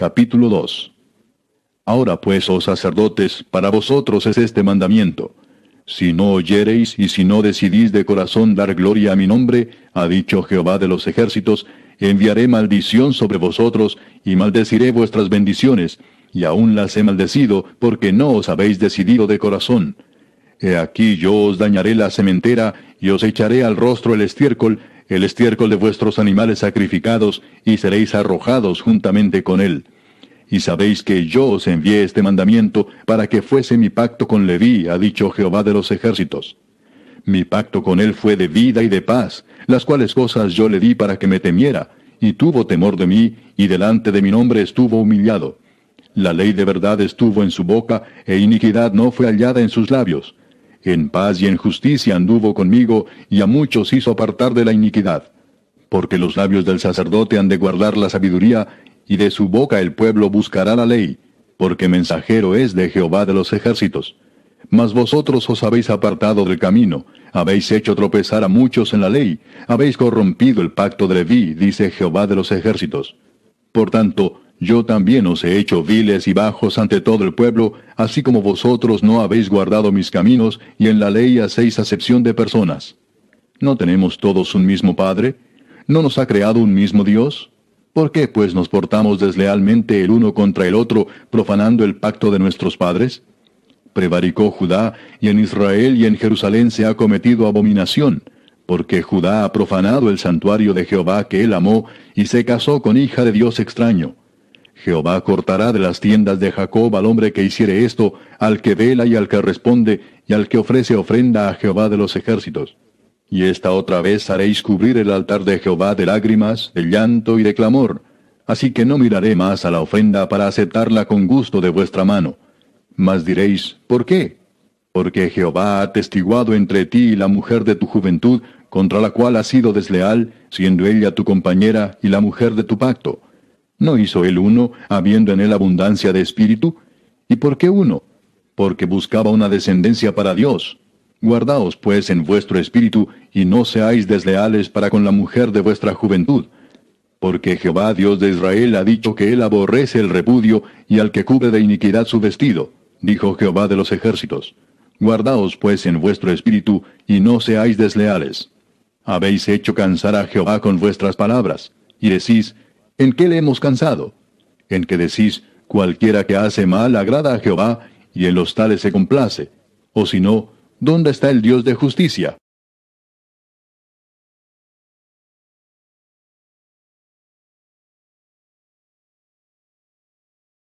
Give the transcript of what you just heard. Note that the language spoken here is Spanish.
Capítulo 2 Ahora pues, oh sacerdotes, para vosotros es este mandamiento. Si no oyereis y si no decidís de corazón dar gloria a mi nombre, ha dicho Jehová de los ejércitos, enviaré maldición sobre vosotros y maldeciré vuestras bendiciones, y aún las he maldecido porque no os habéis decidido de corazón. He aquí yo os dañaré la sementera y os echaré al rostro el estiércol, el estiércol de vuestros animales sacrificados, y seréis arrojados juntamente con él. Y sabéis que yo os envié este mandamiento para que fuese mi pacto con Leví, ha dicho Jehová de los ejércitos. Mi pacto con él fue de vida y de paz, las cuales cosas yo le di para que me temiera, y tuvo temor de mí, y delante de mi nombre estuvo humillado. La ley de verdad estuvo en su boca, e iniquidad no fue hallada en sus labios. En paz y en justicia anduvo conmigo, y a muchos hizo apartar de la iniquidad. Porque los labios del sacerdote han de guardar la sabiduría, y de su boca el pueblo buscará la ley, porque mensajero es de Jehová de los ejércitos. Mas vosotros os habéis apartado del camino, habéis hecho tropezar a muchos en la ley, habéis corrompido el pacto de Leví, dice Jehová de los ejércitos. Por tanto, yo también os he hecho viles y bajos ante todo el pueblo, así como vosotros no habéis guardado mis caminos, y en la ley hacéis acepción de personas. ¿No tenemos todos un mismo Padre? ¿No nos ha creado un mismo Dios? ¿Por qué pues nos portamos deslealmente el uno contra el otro, profanando el pacto de nuestros padres? Prevaricó Judá, y en Israel y en Jerusalén se ha cometido abominación, porque Judá ha profanado el santuario de Jehová que él amó, y se casó con hija de Dios extraño. Jehová cortará de las tiendas de Jacob al hombre que hiciere esto, al que vela y al que responde, y al que ofrece ofrenda a Jehová de los ejércitos. Y esta otra vez haréis cubrir el altar de Jehová de lágrimas, de llanto y de clamor. Así que no miraré más a la ofrenda para aceptarla con gusto de vuestra mano. Mas diréis, ¿por qué? Porque Jehová ha testiguado entre ti y la mujer de tu juventud, contra la cual has sido desleal, siendo ella tu compañera y la mujer de tu pacto. ¿No hizo él uno, habiendo en él abundancia de espíritu? ¿Y por qué uno? Porque buscaba una descendencia para Dios. Guardaos pues en vuestro espíritu y no seáis desleales para con la mujer de vuestra juventud. Porque Jehová Dios de Israel ha dicho que él aborrece el repudio y al que cubre de iniquidad su vestido, dijo Jehová de los ejércitos. Guardaos pues en vuestro espíritu y no seáis desleales. Habéis hecho cansar a Jehová con vuestras palabras, y decís, ¿en qué le hemos cansado? En que decís, cualquiera que hace mal agrada a Jehová, y en los tales se complace. O si no, ¿dónde está el Dios de justicia?